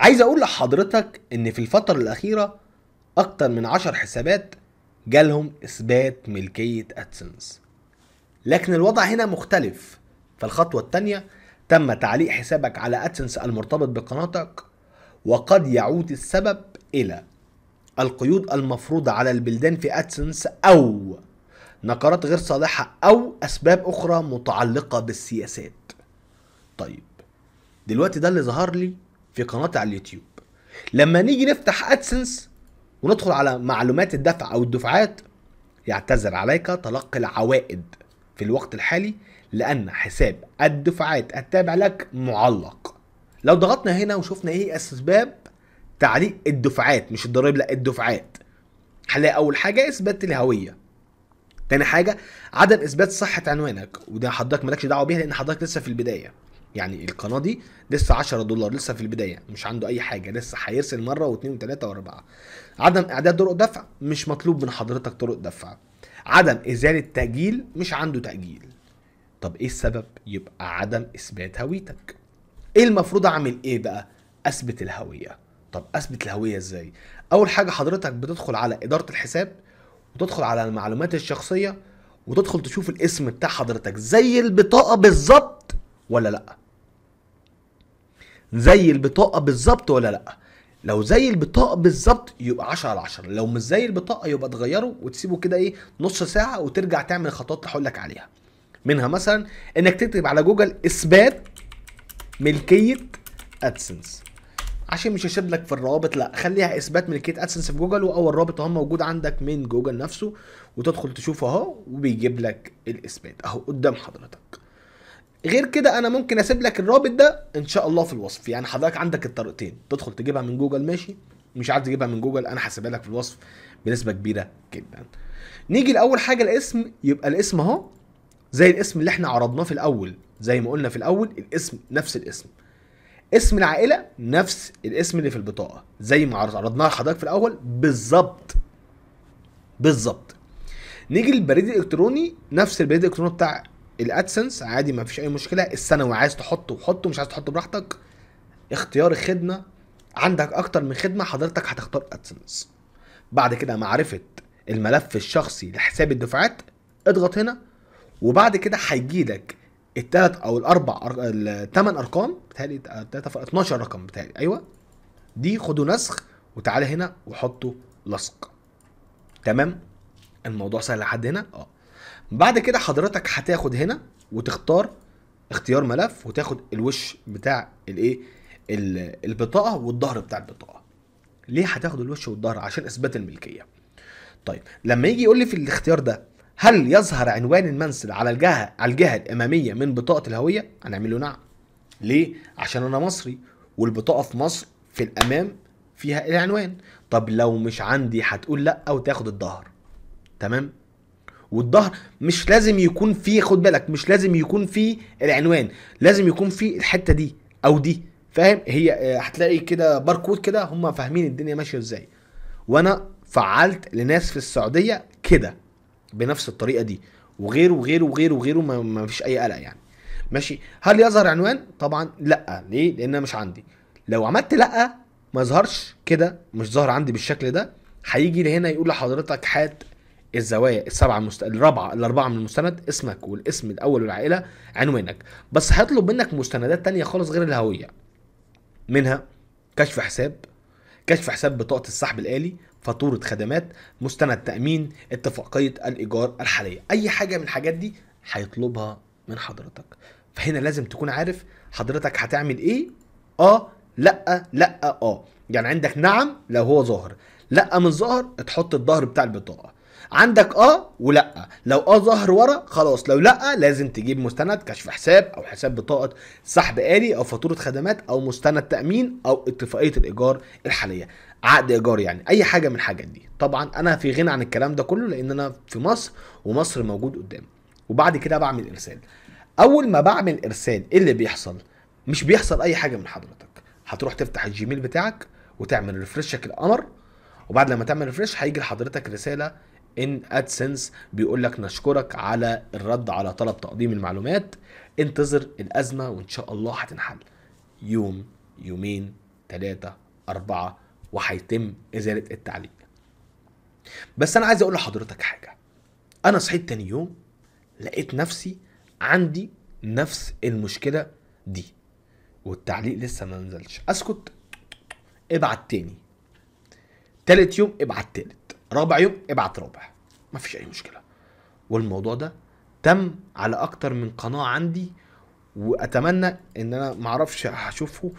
عايز اقول لحضرتك ان في الفترة الاخيرة اكتر من عشر حسابات جالهم اثبات ملكية ادسنس لكن الوضع هنا مختلف فالخطوة التانية تم تعليق حسابك على ادسنس المرتبط بقناتك وقد يعود السبب الى القيود المفروضة على البلدان في ادسنس او نقرات غير صالحة او اسباب اخرى متعلقة بالسياسات طيب دلوقتي ده اللي ظهر لي في قناتي على اليوتيوب لما نيجي نفتح ادسنس وندخل على معلومات الدفع او الدفعات يعتذر عليك تلقي العوائد في الوقت الحالي لان حساب الدفعات التابع لك معلق لو ضغطنا هنا وشفنا ايه اسباب تعليق الدفعات مش الضرائب لا الدفعات هنلاقي اول حاجه اثبات الهويه تاني حاجه عدم اثبات صحه عنوانك وده حضرتك مالكش دعوه بيها لان حضرتك لسه في البدايه يعني القناه دي لسه 10 دولار لسه في البدايه مش عنده اي حاجه لسه هيرسل مره واثنين وثلاثه واربعه عدم اعداد طرق دفع مش مطلوب من حضرتك طرق دفع عدم ازاله تاجيل مش عنده تاجيل طب ايه السبب يبقى عدم اثبات هويتك ايه المفروض اعمل ايه بقى اثبت الهويه طب اثبت الهويه ازاي اول حاجه حضرتك بتدخل على اداره الحساب وتدخل على المعلومات الشخصيه وتدخل تشوف الاسم بتاع حضرتك زي البطاقه بالظبط ولا لا زي البطاقه بالظبط ولا لا لو زي البطاقه بالظبط يبقى 10 على 10 لو مش زي البطاقه يبقى تغيره وتسيبه كده ايه نص ساعه وترجع تعمل الخطوات اللي هقول لك عليها منها مثلا انك تكتب على جوجل اثبات ملكيه ادسنس عشان مش هشد لك في الروابط لا خليها اثبات ملكيه ادسنس في جوجل واول رابط اهو موجود عندك من جوجل نفسه وتدخل تشوفه اهو وبيجيب لك الاثبات اهو قدام حضرتك غير كده انا ممكن اسيب لك الرابط ده ان شاء الله في الوصف يعني حضرتك عندك الطريقتين تدخل تجيبها من جوجل ماشي مش عايز تجيبها من جوجل انا هسيبها لك في الوصف بنسبه كبيره جدا نيجي لاول حاجه الاسم يبقى الاسم اهو زي الاسم اللي احنا عرضناه في الاول زي ما قلنا في الاول الاسم نفس الاسم اسم العائله نفس الاسم اللي في البطاقه زي ما عرضناها لحضرتك في الاول بالظبط بالظبط نيجي للبريد الالكتروني نفس البريد الالكتروني بتاع الادسنس عادي ما فيش اي مشكله السنوي عايز تحطه حطه مش عايز تحطه براحتك اختيار الخدمه عندك اكتر من خدمه حضرتك هتختار ادسنس بعد كده معرفه الملف الشخصي لحساب الدفعات اضغط هنا وبعد كده هيجي لك الثلاث او الاربع الثمان ارقام بتهيألي 12 رقم بتهيألي ايوه دي خده نسخ وتعالى هنا وحطه لصق تمام الموضوع سهل لحد هنا اه بعد كده حضرتك هتاخد هنا وتختار اختيار ملف وتاخد الوش بتاع الايه البطاقه والظهر بتاع البطاقه ليه هتاخد الوش والظهر عشان اثبات الملكيه طيب لما يجي يقول لي في الاختيار ده هل يظهر عنوان المنسل على الجهه على الجهه الاماميه من بطاقه الهويه هنعمل له نعم ليه عشان انا مصري والبطاقه في مصر في الامام فيها العنوان طب لو مش عندي هتقول لا وتاخد الظهر تمام والظهر مش لازم يكون فيه خد بالك مش لازم يكون فيه العنوان لازم يكون فيه الحته دي او دي فاهم هي آه، هتلاقي كده باركود كده هم فاهمين الدنيا ماشيه ازاي وانا فعلت لناس في السعوديه كده بنفس الطريقه دي وغيره وغيره وغيره وغيره ما, فيش اي قلق يعني ماشي هل يظهر عنوان طبعا لا ليه لان مش عندي لو عملت لا ما يظهرش كده مش ظاهر عندي بالشكل ده هيجي لهنا يقول لحضرتك هات الزوايا السبعه المست... الرابعه الاربعه من المستند اسمك والاسم الاول والعائله عنوانك بس هيطلب منك مستندات تانية خالص غير الهويه منها كشف حساب كشف حساب بطاقه السحب الالي فاتوره خدمات مستند تامين اتفاقيه الايجار الحاليه اي حاجه من الحاجات دي هيطلبها من حضرتك فهنا لازم تكون عارف حضرتك هتعمل ايه اه لا لا اه يعني عندك نعم لو هو ظاهر لا من ظاهر تحط الظهر بتاع البطاقه عندك اه ولا لو اه ظهر ورا خلاص لو لا لازم تجيب مستند كشف حساب او حساب بطاقه سحب آلي او فاتوره خدمات او مستند تامين او اتفاقيه الايجار الحاليه عقد ايجار يعني اي حاجه من الحاجات دي طبعا انا في غنى عن الكلام ده كله لان انا في مصر ومصر موجود قدامي وبعد كده بعمل ارسال اول ما بعمل ارسال ايه اللي بيحصل مش بيحصل اي حاجه من حضرتك هتروح تفتح الجيميل بتاعك وتعمل ريفرشك القمر وبعد لما تعمل ريفرش هيجي لحضرتك رساله ان ادسنس بيقول لك نشكرك على الرد على طلب تقديم المعلومات انتظر الازمه وان شاء الله هتنحل يوم يومين ثلاثه اربعه وهيتم ازاله التعليق بس انا عايز اقول لحضرتك حاجه انا صحيت تاني يوم لقيت نفسي عندي نفس المشكله دي والتعليق لسه ما نزلش اسكت ابعت تاني تالت يوم ابعت تالت رابع يوم ابعت رابع مفيش اي مشكله والموضوع ده تم على اكتر من قناه عندي واتمنى ان انا معرفش هشوفه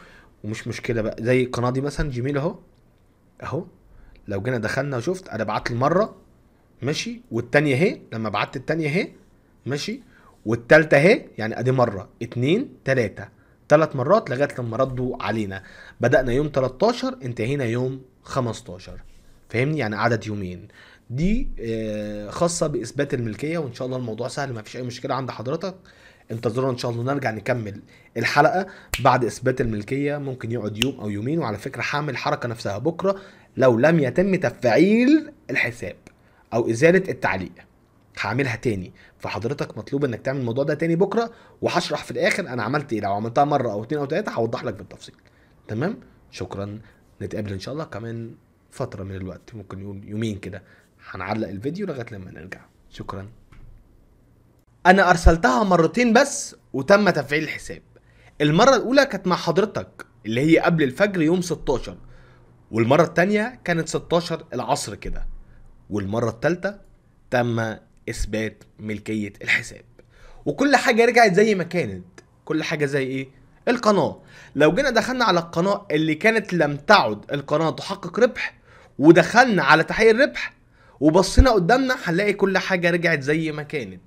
ومش مشكله بقى زي القناه دي مثلا جميل اهو اهو لو جينا دخلنا وشفت انا بعت لي مره ماشي والتانيه اهي لما بعت التانيه اهي ماشي والتالتة اهي يعني ادي مرة اتنين تلاتة تلات مرات لغاية لما ردوا علينا بدأنا يوم 13 انتهينا يوم 15 فاهمني يعني قعدت يومين دي آه، خاصه باثبات الملكيه وان شاء الله الموضوع سهل ما فيش اي مشكله عند حضرتك انتظرونا ان شاء الله نرجع نكمل الحلقه بعد اثبات الملكيه ممكن يقعد يوم او يومين وعلى فكره هعمل الحركه نفسها بكره لو لم يتم تفعيل الحساب او ازاله التعليق هعملها تاني فحضرتك مطلوب انك تعمل الموضوع ده تاني بكره وهشرح في الاخر انا عملت ايه لو عملتها مره او اتنين او تلاته هوضح لك بالتفصيل تمام شكرا نتقابل ان شاء الله كمان فتره من الوقت ممكن يقول يومين كده هنعلق الفيديو لغايه لما نرجع شكرا انا ارسلتها مرتين بس وتم تفعيل الحساب المره الاولى كانت مع حضرتك اللي هي قبل الفجر يوم 16 والمره الثانيه كانت 16 العصر كده والمره الثالثه تم اثبات ملكيه الحساب وكل حاجه رجعت زي ما كانت كل حاجه زي ايه القناه لو جينا دخلنا على القناه اللي كانت لم تعد القناه تحقق ربح ودخلنا على تحقيق الربح وبصينا قدامنا هنلاقي كل حاجه رجعت زي ما كانت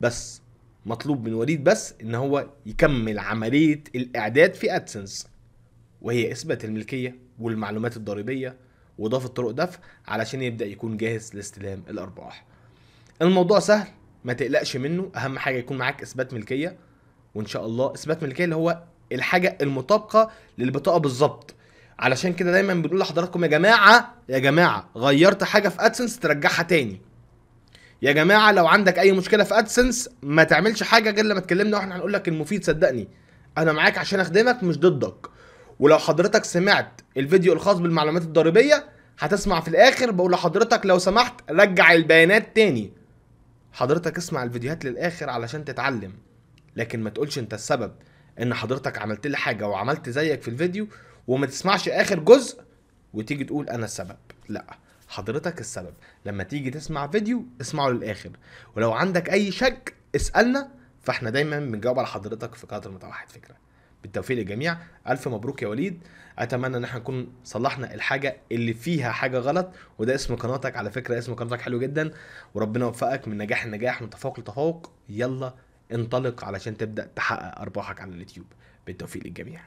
بس مطلوب من وليد بس ان هو يكمل عمليه الاعداد في ادسنس وهي اثبات الملكيه والمعلومات الضريبيه واضافه طرق دفع علشان يبدا يكون جاهز لاستلام الارباح الموضوع سهل ما تقلقش منه اهم حاجه يكون معاك اثبات ملكيه وان شاء الله اثبات ملكيه اللي هو الحاجه المطابقه للبطاقه بالظبط علشان كده دايما بنقول لحضراتكم يا جماعه يا جماعه غيرت حاجه في ادسنس ترجعها تاني يا جماعه لو عندك اي مشكله في ادسنس ما تعملش حاجه غير لما تكلمنا واحنا هنقول لك المفيد صدقني انا معاك عشان اخدمك مش ضدك ولو حضرتك سمعت الفيديو الخاص بالمعلومات الضريبيه هتسمع في الاخر بقول لحضرتك لو سمحت رجع البيانات تاني حضرتك اسمع الفيديوهات للاخر علشان تتعلم لكن ما تقولش انت السبب ان حضرتك عملت لي حاجه وعملت زيك في الفيديو وما تسمعش اخر جزء وتيجي تقول انا السبب لا حضرتك السبب لما تيجي تسمع فيديو اسمعه للاخر ولو عندك اي شك اسالنا فاحنا دايما بنجاوب على حضرتك في قدر متوحد فكره بالتوفيق للجميع الف مبروك يا وليد اتمنى ان احنا نكون صلحنا الحاجه اللي فيها حاجه غلط وده اسم قناتك على فكره اسم قناتك حلو جدا وربنا يوفقك من نجاح لنجاح من تفوق لتفوق يلا انطلق علشان تبدا تحقق ارباحك على اليوتيوب بالتوفيق للجميع